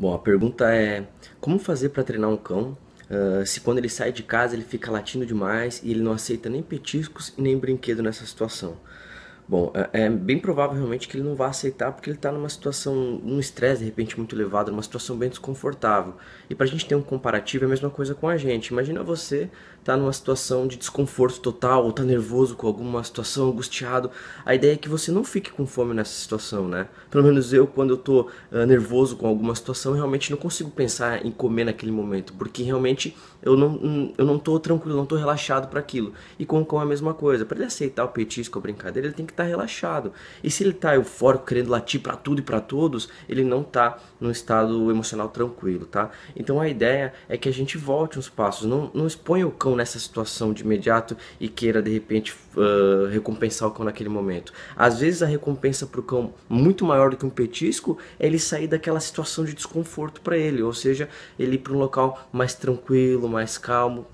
Bom, a pergunta é: como fazer para treinar um cão uh, se quando ele sai de casa ele fica latindo demais e ele não aceita nem petiscos e nem brinquedo nessa situação? Bom, é, é, bem provável realmente que ele não vá aceitar porque ele está numa situação, num estresse de repente muito elevado, numa situação bem desconfortável. E para a gente ter um comparativo é a mesma coisa com a gente. Imagina você tá numa situação de desconforto total ou tá nervoso com alguma situação, angustiado. A ideia é que você não fique com fome nessa situação, né? Pelo menos eu, quando eu estou uh, nervoso com alguma situação, realmente não consigo pensar em comer naquele momento, porque realmente eu não, hum, eu não estou tranquilo, não estou relaxado para aquilo. E com o cão é a mesma coisa. Para ele aceitar o petisco, a brincadeira, ele tem que Tá relaxado. E se ele está eufórico, querendo latir para tudo e para todos, ele não está num estado emocional tranquilo, tá? Então a ideia é que a gente volte uns passos, não, não exponha o cão nessa situação de imediato e queira de repente uh, recompensar o cão naquele momento. Às vezes a recompensa para o cão muito maior do que um petisco é ele sair daquela situação de desconforto para ele, ou seja, ele ir para um local mais tranquilo, mais calmo,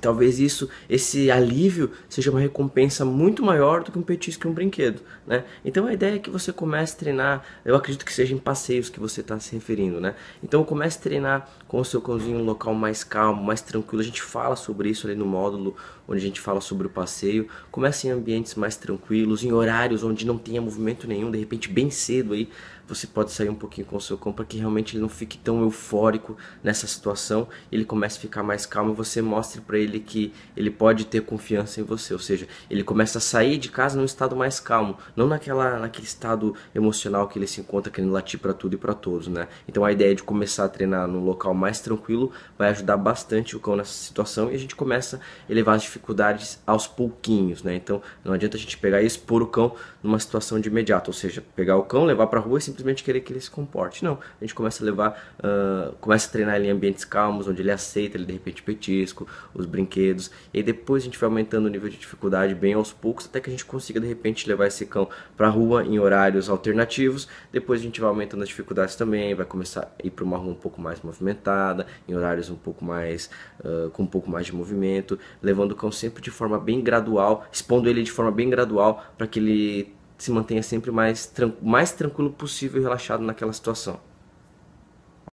Talvez isso, esse alívio, seja uma recompensa muito maior do que um petisco e um brinquedo, né? Então a ideia é que você comece a treinar, eu acredito que seja em passeios que você está se referindo, né? Então comece a treinar com o seu cãozinho em um local mais calmo, mais tranquilo. A gente fala sobre isso ali no módulo onde a gente fala sobre o passeio. Comece em ambientes mais tranquilos, em horários onde não tenha movimento nenhum, de repente bem cedo aí você pode sair um pouquinho com o seu cão para que realmente ele não fique tão eufórico nessa situação, ele comece a ficar mais calmo e você mostre para ele ele que ele pode ter confiança em você, ou seja, ele começa a sair de casa num estado mais calmo, não naquela naquele estado emocional que ele se encontra querendo latir para tudo e para todos, né? Então a ideia de começar a treinar num local mais tranquilo vai ajudar bastante o cão nessa situação e a gente começa a elevar as dificuldades aos pouquinhos, né? Então não adianta a gente pegar e expor o cão numa situação de imediato, ou seja, pegar o cão, levar para rua e simplesmente querer que ele se comporte. Não, a gente começa a levar, uh, começa a treinar ele em ambientes calmos, onde ele aceita, ele de repente petisco, os brinquedos. E aí depois a gente vai aumentando o nível de dificuldade bem aos poucos, até que a gente consiga de repente levar esse cão para a rua em horários alternativos. Depois a gente vai aumentando as dificuldades também, vai começar a ir para uma rua um pouco mais movimentada, em horários um pouco mais uh, com um pouco mais de movimento, levando o cão sempre de forma bem gradual, expondo ele de forma bem gradual para que ele se mantenha sempre mais, mais tranquilo possível e relaxado naquela situação.